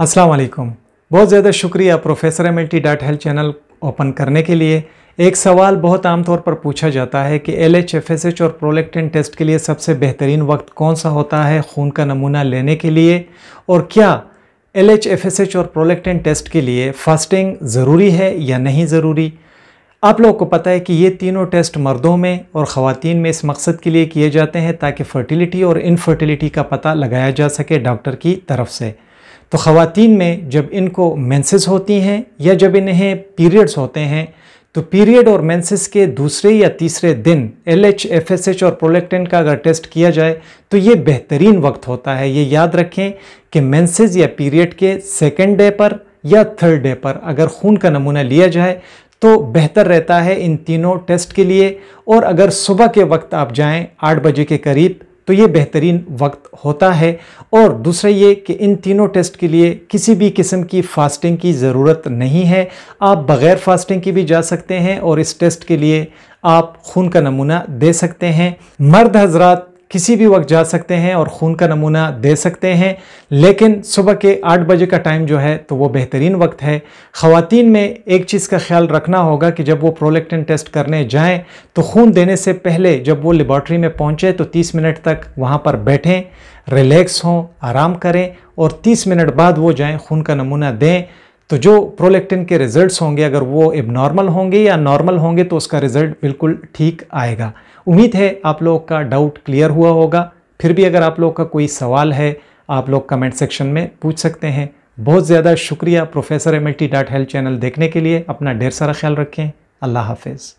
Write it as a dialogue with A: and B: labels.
A: अस्सलाम वालेकुम बहुत ज़्यादा शुक्रिया professor M L T dot health channel open करने के लिए एक सवाल बहुत आमतौर पर पूछा जाता है कि L H F S H और प्रोलेक्टिन टेस्ट के लिए सबसे बेहतरीन वक्त कौन सा होता है खून का नमूना लेने के लिए और क्या L H F S H और प्रोलेक्टिन टेस्ट के लिए फास्टिंग ज़रूरी है या नहीं ज़रूरी आप लोगों को पता है कि ये तीनों टेस्ट मर्दों में और ख़वातीन में इस मकसद के लिए किए जाते हैं ताकि फ़र्टिलिटी और इनफर्टिलिटी का पता लगाया जा सके डॉक्टर की तरफ से तो ख़वान में जब इनको मेंसेस होती हैं या जब इन्हें पीरियड्स होते हैं तो पीरियड और मेंसेस के दूसरे या तीसरे दिन L H F S H और प्रोलेक्टिन का अगर टेस्ट किया जाए तो ये बेहतरीन वक्त होता है ये याद रखें कि मेंसेस या पीरियड के सेकेंड डे पर या थर्ड डे पर अगर खून का नमूना लिया जाए तो बेहतर रहता है इन तीनों टेस्ट के लिए और अगर सुबह के वक्त आप जाएँ आठ बजे के करीब तो ये बेहतरीन वक्त होता है और दूसरा ये कि इन तीनों टेस्ट के लिए किसी भी किस्म की फ़ास्टिंग की ज़रूरत नहीं है आप बग़ैर फ़ास्टिंग की भी जा सकते हैं और इस टेस्ट के लिए आप खून का नमूना दे सकते हैं मर्द हजरात किसी भी वक्त जा सकते हैं और खून का नमूना दे सकते हैं लेकिन सुबह के आठ बजे का टाइम जो है तो वो बेहतरीन वक्त है ख़वान में एक चीज़ का ख्याल रखना होगा कि जब वो प्रोलेक्टिन टेस्ट करने जाएँ तो खून देने से पहले जब वो लेबॉर्ट्री में पहुँचें तो तीस मिनट तक वहाँ पर बैठें रिलैक्स हों आराम करें और तीस मिनट बाद वो जाएँ खून का नमूना दें तो जो प्रोलेक्टिन के रिजल्ट्स होंगे अगर वो एबनॉर्मल होंगे या नॉर्मल होंगे तो उसका रिजल्ट बिल्कुल ठीक आएगा उम्मीद है आप लोगों का डाउट क्लियर हुआ होगा फिर भी अगर आप लोग का कोई सवाल है आप लोग कमेंट सेक्शन में पूछ सकते हैं बहुत ज़्यादा शुक्रिया professor M L T dot health channel देखने के लिए अपना ढेर सारा ख्याल रखें अल्लाह हाफिज़